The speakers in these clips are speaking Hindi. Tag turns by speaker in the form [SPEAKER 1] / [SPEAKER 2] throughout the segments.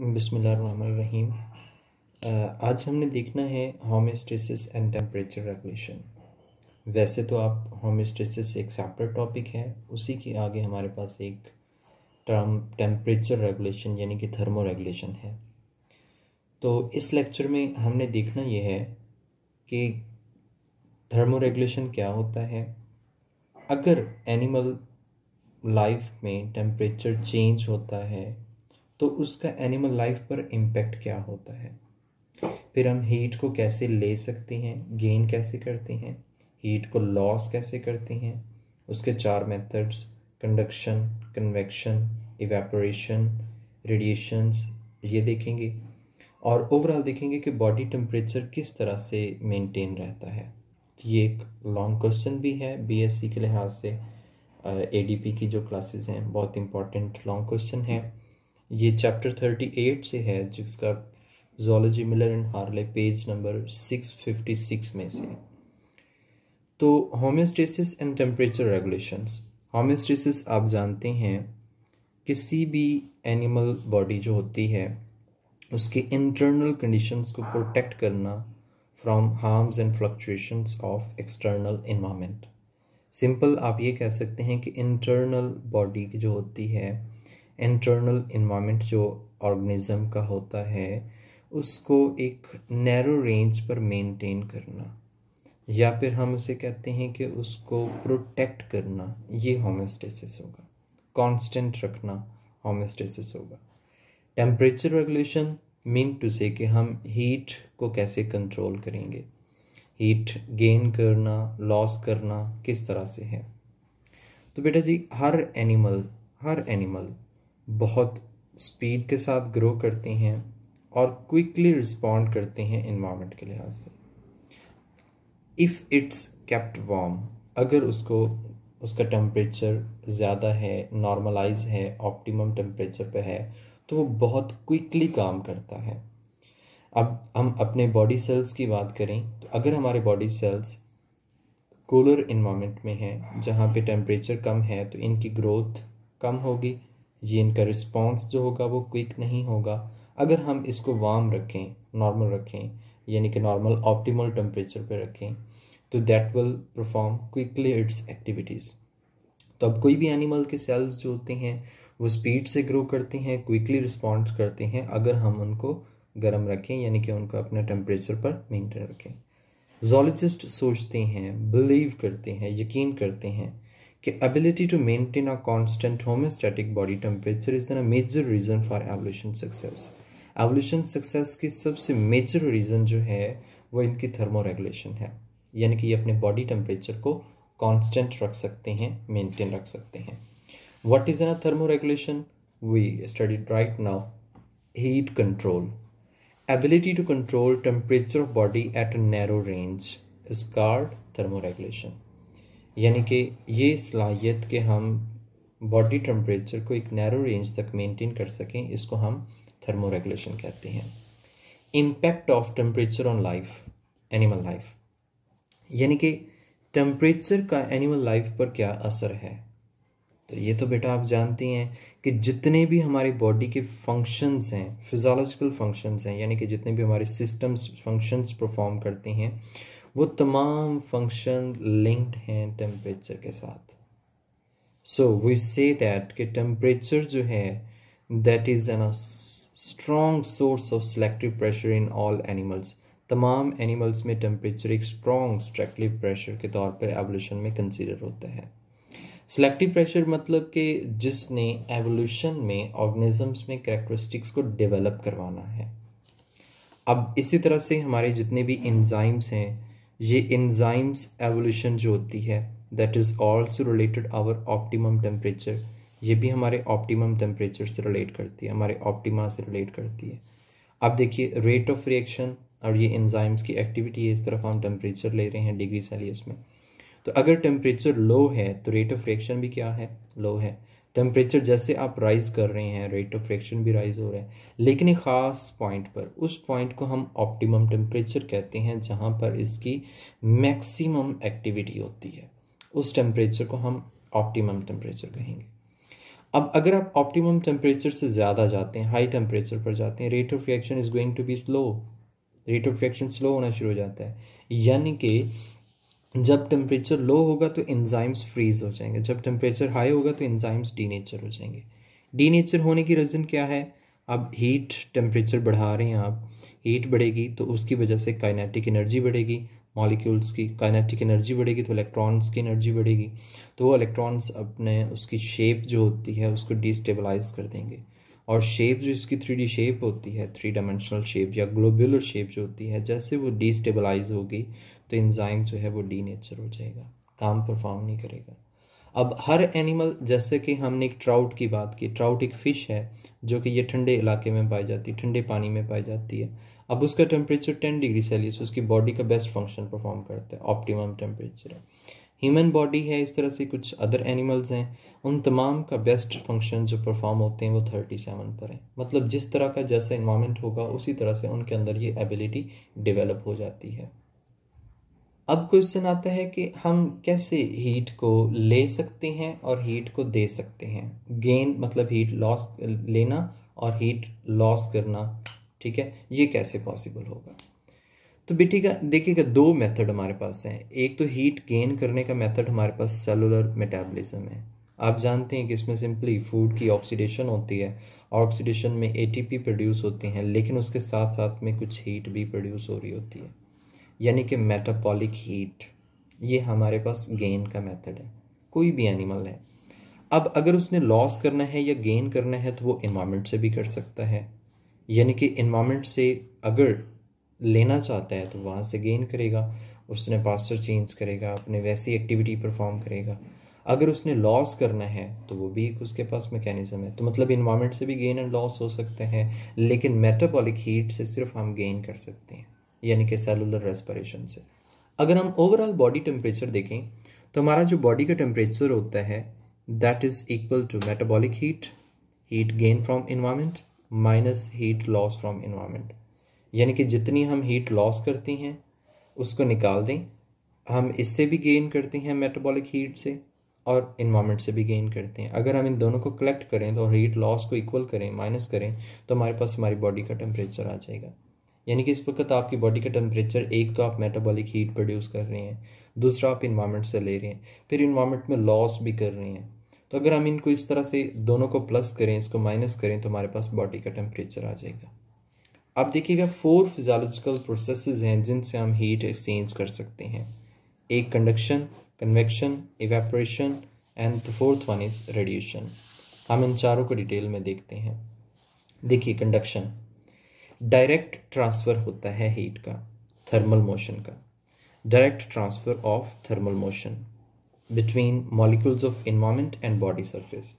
[SPEAKER 1] रहीम आज हमने देखना है होम्योस्टेसिस एंड टेम्परेचर रेगुलेशन वैसे तो आप होमस्टेसिस एक सेपरेट टॉपिक है उसी के आगे हमारे पास एक टर्म टेम्परेचर रेगुलेशन यानी कि थर्मो रेगुलेशन है तो इस लेक्चर में हमने देखना यह है कि थर्मो रेगुलेशन क्या होता है अगर एनिमल लाइफ में टेम्परेचर चेंज होता है तो उसका एनिमल लाइफ पर इम्पेक्ट क्या होता है फिर हम हीट को कैसे ले सकते हैं गेन कैसे करते हैं हीट को लॉस कैसे करते हैं उसके चार methods conduction convection evaporation radiations ये देखेंगे और ओवरऑल देखेंगे कि बॉडी टेम्परेचर किस तरह से मेंटेन रहता है तो ये एक लॉन्ग क्वेश्चन भी है बीएससी के लिहाज से एडीपी की जो क्लासेस हैं बहुत इंपॉर्टेंट लॉन्ग क्वेश्चन है ये चैप्टर थर्टी एट से है जिसका zoology Miller and Harley page number six fifty six में से तो homeostasis and temperature regulations homeostasis आप जानते हैं किसी भी एनिमल बॉडी जो होती है उसके इंटरनल कंडीशंस को प्रोटेक्ट करना from harms and fluctuations of external environment simple आप ये कह सकते हैं कि इंटरनल बॉडी जो होती है इंटरनल इन्वामेंट जो ऑर्गेनिज्म का होता है उसको एक नैरो रेंज पर मेंटेन करना या फिर हम उसे कहते हैं कि उसको प्रोटेक्ट करना ये होमोस्टेसिस होगा कांस्टेंट रखना होमोस्टेसिस होगा टेम्परेचर रेगुलेशन मीन टू से कि हम हीट को कैसे कंट्रोल करेंगे हीट गेन करना लॉस करना किस तरह से है तो बेटा जी हर एनिमल हर एनिमल बहुत स्पीड के साथ ग्रो करती हैं और क्विकली रिस्पॉन्ड करती हैं इन्वामेंट के लिहाज से इफ़ इट्स केप्ट वार्म अगर उसको उसका टेम्परेचर ज़्यादा है नॉर्मलाइज है ऑप्टिमम टेम्परेचर पे है तो वो बहुत क्विकली काम करता है अब हम अपने बॉडी सेल्स की बात करें तो अगर हमारे बॉडी सेल्स कूलर इन्वामेंट में हैं जहाँ पे टेम्परेचर कम है तो इनकी ग्रोथ कम होगी ये इनका रिस्पॉन्स जो होगा वो क्विक नहीं होगा अगर हम इसको वार्म रखें नॉर्मल रखें यानी कि नॉर्मल ऑप्टिमल टेम्परेचर पे रखें तो that will perform quickly its activities तो अब कोई भी एनिमल के सेल्स जो होते हैं वो स्पीड से ग्रो करते हैं क्विकली रिस्पॉन्स करते हैं अगर हम उनको गर्म रखें यानी कि उनको अपने टेम्परेचर पर मेनटेन रखें जोलॉजिस्ट सोचते हैं बिलीव करते हैं यकीन करते हैं कि ability to maintain a constant homeostatic body temperature is the major reason for evolution success evolution success की सबसे मेजर रीज़न जो है वो इनकी थर्मोरेगुलेशन है यानी कि ये अपने बॉडी टेम्परेचर को कांस्टेंट रख सकते हैं मेंटेन रख सकते हैं what is an thermoregulation we study right now heat control ability to control temperature of body at a narrow range is called thermoregulation यानी कि ये सलाहियत के हम बॉडी टेम्परेचर को एक नैरो रेंज तक मेंटेन कर सकें इसको हम थर्मो रेगुलेशन कहते हैं impact of temperature on life animal life यानी कि टेम्परेचर का एनिमल लाइफ पर क्या असर है तो ये तो बेटा आप जानते हैं कि जितने भी हमारे बॉडी के फंक्शंस हैं फिज़ोलॉजिकल फंक्शंस हैं यानी कि जितने भी हमारे सिस्टम्स फंक्शंस परफॉर्म करते हैं वो तमाम फंक्शन लिंक्ड हैं टेम्परेचर के साथ सो वी से दैट कि टेम्परेचर जो है that is an strong source of selective pressure in all animals तमाम एनिमल्स में टेम्परेचर एक स्ट्रॉन्ग स्ट्रेक्टिव प्रेशर के तौर पर एवोल्यूशन में कंसिडर होता है सेलेक्टिव प्रेशर मतलब कि जिसने एवोल्यूशन में ऑर्गेनिजम्स में करेक्टरिस्टिक्स को डेवलप करवाना है अब इसी तरह से हमारे जितने भी एंजाइम्स हैं ये इन्जाइम्स एवोल्यूशन जो होती है that is also related our optimum temperature ये भी हमारे ऑप्टिमम टेम्परेचर से रिलेट करती है हमारे ऑप्टिमा से रिलेट करती है अब देखिए रेट ऑफ रिएक्शन और ये इन्जाइम्स की एक्टिविटी है इस तरफ हम टेम्परेचर ले रहे हैं डिग्री सेल्सियस में तो अगर टेम्परेचर लो है तो रेट ऑफ रिएक्शन भी क्या है लो है टेम्परेचर जैसे आप राइज़ कर रहे हैं रेट ऑफ रिएक्शन भी राइज़ हो रहा है लेकिन एक ख़ास पॉइंट पर उस पॉइंट को हम ऑप्टिमम टेम्परेचर कहते हैं जहाँ पर इसकी मैक्सिमम एक्टिविटी होती है उस टेम्परेचर को हम ऑप्टिमम टेम्परेचर कहेंगे अब अगर आप ऑप्टिमम टेम्परेचर से ज़्यादा जाते हैं हाई टेम्परेचर पर जाते हैं rate of reaction is going to be slow rate of reaction slow होना शुरू हो जाता है यानी कि जब टेम्परेचर लो होगा तो एंजाइम्स फ्रीज हो जाएंगे जब टेम्परेचर हाई होगा तो एंजाइम्स डीनेचर हो जाएंगे डीनेचर होने की रीज़न क्या है अब हीट टेम्परेचर बढ़ा रहे हैं आप हीट बढ़ेगी तो उसकी वजह से काइनेटिक एनर्जी बढ़ेगी मॉलिक्यूल्स की काइनेटिक एनर्जी बढ़ेगी तो इलेक्ट्रॉन्स की एनर्जी बढ़ेगी तो वो इलेक्ट्रॉन्स अपने उसकी शेप जो होती है उसको डिस्टेबलाइज कर देंगे और शेप जो इसकी थ्री डी शेप होती है थ्री डायमेंशनल शेप या ग्लोबुलर शेप जो होती है जैसे वो डिस्टेबलाइज होगी तो इंजाइम जो है वो डी नेचर हो जाएगा काम परफॉर्म नहीं करेगा अब हर एनिमल जैसे कि हमने एक ट्राउट की बात की ट्राउट एक फ़िश है जो कि ये ठंडे इलाके में पाई जाती है ठंडे पानी में पाई जाती है अब उसका टेम्परेचर टेन डिग्री सेल्सियस उसकी बॉडी का बेस्ट फंक्शन परफॉर्म करता है ऑप्टिमम टेम्परेचर है ह्यूमन बॉडी है इस तरह से कुछ अदर एनिमल्स हैं उन तमाम का बेस्ट फंक्शन जो परफॉर्म होते हैं वो थर्टी सेवन पर है मतलब जिस तरह का जैसा इन्वामेंट होगा उसी तरह से उनके अंदर ये एबिलिटी डेवलप हो जाती है अब क्वेश्चन आता है कि हम कैसे हीट को ले सकते हैं और हीट को दे सकते हैं गेन मतलब हीट लॉस लेना और हीट लॉस करना ठीक है ये कैसे पॉसिबल होगा तो का देखिएगा दो मेथड हमारे पास हैं एक तो हीट गेन करने का मेथड हमारे पास सेलुलर मेटाबॉलिज्म है आप जानते हैं कि इसमें सिंपली फूड की ऑक्सीडेशन होती है ऑक्सीडेशन में एटीपी प्रोड्यूस होते हैं लेकिन उसके साथ साथ में कुछ हीट भी प्रोड्यूस हो रही होती है यानी कि मेटापॉलिक हीट ये हमारे पास गेन का मेथड है कोई भी एनिमल है अब अगर उसने लॉस करना है या गेन करना है तो वो इन्वामेंट से भी कर सकता है यानी कि इन्वामेंट से अगर लेना चाहता है तो वहाँ से गेन करेगा उसने पास्टर चेंज करेगा अपने वैसी एक्टिविटी परफॉर्म करेगा अगर उसने लॉस करना है तो वो भी एक उसके पास मैकेनिज़्म है तो मतलब इन्वामेंट से भी गेन एंड लॉस हो सकते हैं लेकिन मेटाबॉलिक हीट से सिर्फ हम गेन कर सकते हैं यानी कि सेलुलर रेस्परेशन से अगर हम ओवरऑल बॉडी टेम्परेचर देखें तो हमारा जो बॉडी का टेम्परेचर होता है that is equal to metabolic heat heat gain from environment minus heat loss from environment यानी कि जितनी हम हीट लॉस करती हैं उसको निकाल दें हम इससे भी गेन करते हैं मेटाबॉलिक हीट से और इन्वायरमेंट से भी गेन करते हैं अगर हम इन दोनों को कलेक्ट करें तो हीट लॉस को इक्वल करें माइनस करें तो हमारे पास हमारी बॉडी का टेम्परेचर आ जाएगा यानी कि इस वक्त तो आपकी बॉडी का टेम्परेचर एक तो आप मेटाबॉलिक हीट प्रोड्यूस कर रहे हैं दूसरा आप इन्वायरमेंट से ले रहे हैं फिर इन्वायरमेंट में लॉस भी कर रहे हैं तो अगर हम इनको इस तरह से दोनों को प्लस करें इसको माइनस करें तो हमारे पास बॉडी का टेम्परेचर आ जाएगा आप देखिएगा फोर फिजोलॉजिकल प्रोसेस हैं जिनसे हम हीट एक्सचेंज कर सकते हैं एक conduction convection evaporation and fourth one is radiation हम इन चारों को डिटेल में देखते हैं देखिए कंडक्शन डायरेक्ट ट्रांसफ़र होता है हीट का थर्मल मोशन का direct transfer of thermal motion between molecules of environment and body surface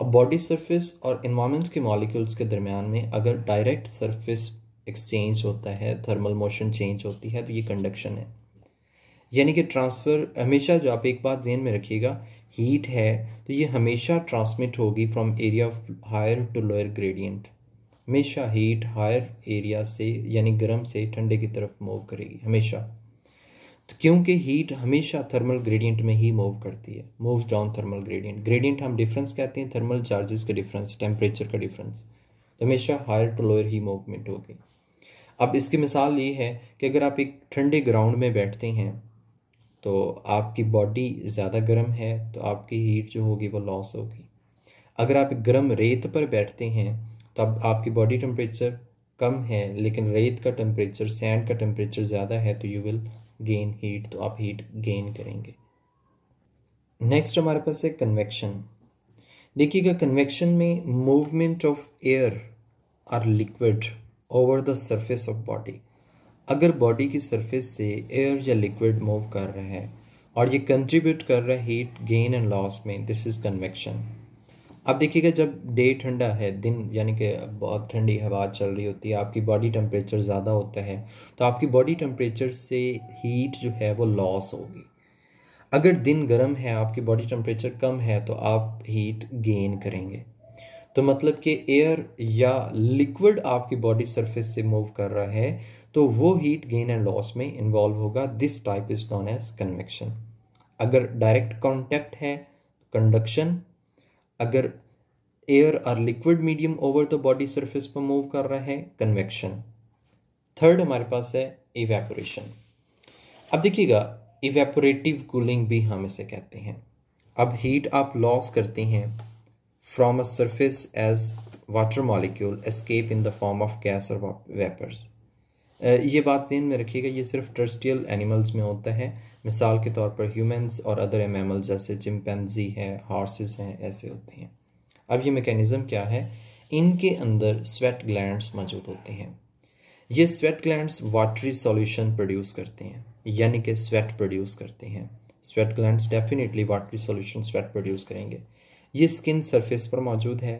[SPEAKER 1] अब बॉडी सरफेस और इन्वामेंट के मॉलिक्यूल्स के दरमियान में अगर डायरेक्ट सरफेस एक्सचेंज होता है थर्मल मोशन चेंज होती है तो ये कंडक्शन है यानी कि ट्रांसफ़र हमेशा जो आप एक बात जहन में रखिएगा हीट है तो ये हमेशा ट्रांसमिट होगी from area of higher to lower gradient हमेशा हीट हायर एरिया से यानी गर्म से ठंडे की तरफ मूव करेगी हमेशा तो क्योंकि हीट हमेशा थर्मल ग्रेडियंट में ही मूव करती है move down thermal gradient gradient हम डिफरेंस कहते हैं थर्मल चार्जेस का डिफरेंस टेम्परेचर का डिफरेंस तो हमेशा हायर टू लोअर ही मूवमेंट होगी अब इसकी मिसाल ये है कि अगर आप एक ठंडे ग्राउंड में बैठते हैं तो आपकी बॉडी ज़्यादा गर्म है तो आपकी हीट जो होगी वो लॉस होगी अगर आप गर्म रेत पर बैठते हैं तब आपकी बॉडी टेम्परेचर कम है लेकिन रेत का टेम्परेचर सैंड का टेम्परेचर ज़्यादा है तो यू विल गेन हीट तो आप हीट गेन करेंगे नेक्स्ट हमारे पास है कन्वेक्शन देखिएगा कन्वेक्शन में movement of air or liquid over the surface of body अगर बॉडी की सरफेस से एयर या लिक्विड मूव कर रहा है और ये कंट्रीब्यूट कर रहा है हीट गेन एंड लॉस में दिस इज़ कन्वेक्शन आप देखिएगा जब डे ठंडा है दिन यानी कि बहुत ठंडी हवा चल रही होती है आपकी बॉडी टेम्परेचर ज़्यादा होता है तो आपकी बॉडी टेम्परेचर से हीट जो है वो लॉस होगी अगर दिन गर्म है आपकी बॉडी टेम्परेचर कम है तो आप हीट गेन करेंगे तो मतलब कि एयर या लिक्विड आपकी बॉडी सरफेस से मूव कर रहा है तो वो हीट गेन एंड लॉस में इन्वॉल्व होगा this type is known as convection अगर डायरेक्ट कॉन्टैक्ट है कंडक्शन अगर एयर और liquid medium over the body surface पर मूव कर रहे हैं कन्वेक्शन थर्ड हमारे पास है इवेपोरेशन अब देखिएगा इवेपोरेटिव कूलिंग भी हम इसे कहते हैं अब हीट आप लॉस करते हैं from a surface as water molecule escape in the form of gas और वेपर्स ये बात जहन में रखिएगा ये सिर्फ ट्रस्टियल एनिमल्स में होता है मिसाल के तौर पर ह्यूमंस और अदर मैमल्स जैसे चिमपेंजी है हॉर्सेस हैं ऐसे होते हैं अब ये मेकेनिज़्म क्या है इनके अंदर स्वेट ग्लैंड्स मौजूद होते हैं ये sweat glands watery solution produce करते हैं यानी कि स्वेट प्रोड्यूस करते हैं sweat glands definitely watery solution sweat produce करेंगे ये स्किन सरफेस पर मौजूद है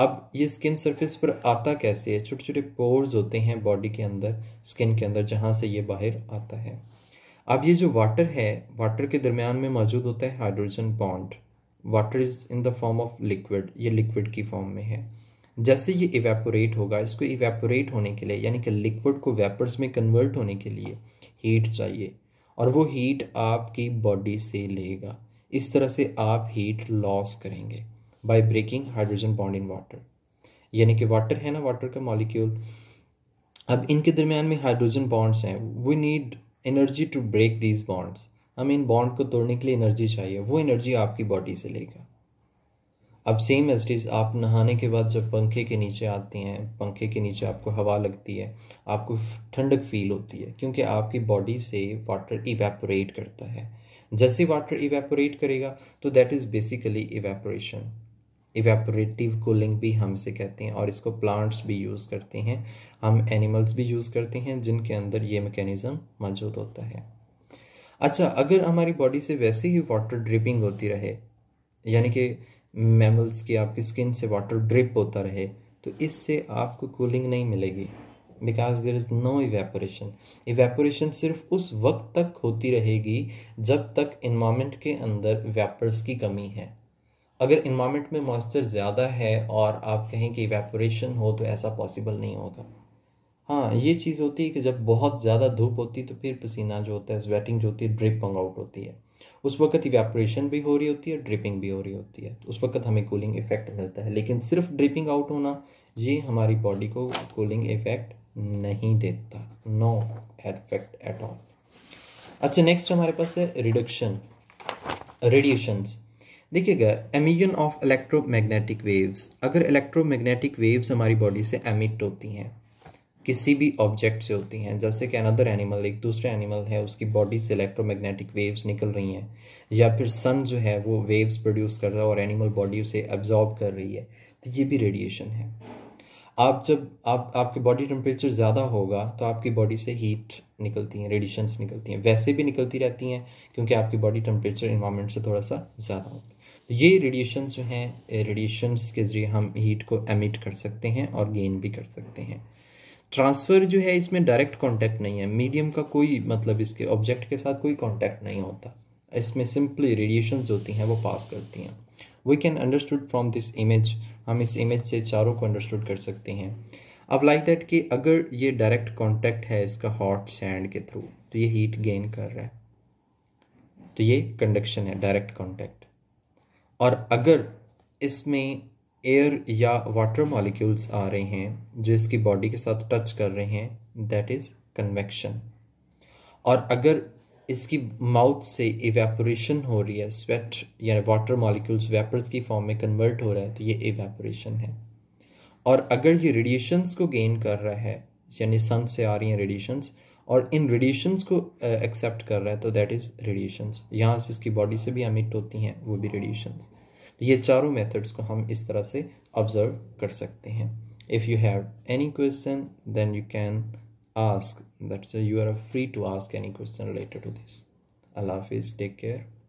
[SPEAKER 1] अब ये स्किन सरफेस पर आता कैसे है छोटे छोटे पोर्स होते हैं बॉडी के अंदर स्किन के अंदर जहाँ से ये बाहर आता है अब ये जो वाटर है वाटर के दरमियान में मौजूद होता है hydrogen bond water is in the form of liquid ये लिक्विड की फॉर्म में है जैसे ये इवेपोरेट होगा इसको इवेपोरेट होने के लिए यानी कि लिक्विड को वेपर्स में कन्वर्ट होने के लिए हीट चाहिए और वो हीट आपकी बॉडी से लेगा इस तरह से आप हीट लॉस करेंगे by breaking hydrogen bond in water यानी कि वाटर है ना वाटर का मॉलिक्यूल अब इनके दरमियान में हाइड्रोजन बॉन्ड्स हैं we need energy to break these bonds हमें इन बॉन्ड को तोड़ने के लिए एनर्जी चाहिए वो एनर्जी आपकी बॉडी से लेगा अब सेम एज इट इज आप नहाने के बाद जब पंखे के नीचे आते हैं पंखे के नीचे आपको हवा लगती है आपको ठंडक फील होती है क्योंकि आपकी बॉडी से वाटर इवेपोरेट करता है जैसे वाटर इवेपोरेट करेगा तो that is basically evaporation evaporative cooling भी हम इसे कहते हैं और इसको प्लांट्स भी यूज़ करते हैं हम एनिमल्स भी यूज़ करते हैं जिनके अंदर ये मैकेनिज़्म मौजूद होता है अच्छा अगर हमारी बॉडी से वैसे ही वाटर ड्रिपिंग होती रहे यानी कि मैमल्स की आपकी स्किन से वाटर ड्रिप होता रहे तो इससे आपको कूलिंग नहीं मिलेगी because there is no evaporation evaporation सिर्फ उस वक्त तक होती रहेगी जब तक इन्वामेंट के अंदर वेपर्स की कमी है अगर इन्वामेंट में मॉइस्चर ज़्यादा है और आप कहें कि वेपोरेशन हो तो ऐसा पॉसिबल नहीं होगा हाँ ये चीज़ होती है कि जब बहुत ज़्यादा धूप होती है तो फिर पसीना जो होता है स्वेटिंग जो होती है ड्रिप पंग आउट होती है उस वक्त इवेपोरेशन भी हो रही होती है ड्रिपिंग भी हो रही होती है तो उस वक्त हमें कूलिंग इफेक्ट मिलता है लेकिन सिर्फ ड्रिपिंग आउट होना ये हमारी बॉडी को कूलिंग इफेक्ट नहीं देता नो इफेक्ट एट ऑल अच्छा नेक्स्ट हमारे पास है रिडक्शन रेडिएशंस देखिएगा एमिजन ऑफ इलेक्ट्रोमैग्नेटिक वेव्स अगर इलेक्ट्रोमैग्नेटिक वेव्स हमारी बॉडी से एमिट होती हैं किसी भी ऑब्जेक्ट से होती हैं जैसे कि अनदर एनिमल एक दूसरा एनिमल है उसकी बॉडी से इलेक्ट्रोमैग्नेटिक वेव्स निकल रही हैं या फिर सन जो है वो वेव्स प्रोड्यूस कर रहा है और एनिमल बॉडी उसे एब्जॉर्ब कर रही है तो ये भी रेडिएशन है आप जब आप आपके बॉडी टेम्परेचर ज़्यादा होगा तो आपकी बॉडी से हीट निकलती हैं रेडिएशंस निकलती हैं वैसे भी निकलती रहती हैं क्योंकि आपकी बॉडी टेम्परेचर इन्वायरमेंट से थोड़ा सा ज़्यादा होता है ये रेडिएशन जो हैं रेडिएशंस के ज़रिए हम हीट को एमिट कर सकते हैं और गेन भी कर सकते हैं ट्रांसफ़र जो है इसमें डायरेक्ट कांटेक्ट नहीं है मीडियम का कोई मतलब इसके ऑब्जेक्ट के साथ कोई कांटेक्ट नहीं होता इसमें सिंपली रेडिएशंस होती हैं वो पास करती हैं we can understood from this image हम इस इमेज से चारों को अंडरस्टूड कर सकते हैं अब लाइक दैट कि अगर ये डायरेक्ट कॉन्टैक्ट है इसका हॉट सैंड के थ्रू तो ये हीट गेन कर रहा है तो ये कंडक्शन है डायरेक्ट कॉन्टैक्ट और अगर इसमें एयर या वाटर मॉलिक्यूल्स आ रहे हैं जो इसकी बॉडी के साथ टच कर रहे हैं दैट इज़ कन्वेक्शन और अगर इसकी माउथ से इवेपोरेशन हो रही है स्वेट यानी वाटर मॉलिक्यूल्स वेपर्स की फॉर्म में कन्वर्ट हो रहा है तो ये इवेपोरेशन है और अगर ये रेडिएशंस को गेन कर रहा है यानी सन से आ रही हैं रेडिएशंस और इन रेडिएशंस को एक्सेप्ट कर रहा है तो दैट इज़ रेडिएशंस यहाँ से इसकी बॉडी से भी अमिट होती हैं वो भी रेडिएशंस तो ये चारों मेथड्स को हम इस तरह से ऑब्जर्व कर सकते हैं if you have any question then you can ask that's you are free to ask any question related to this अल्लाह हाफिज़ टेक केयर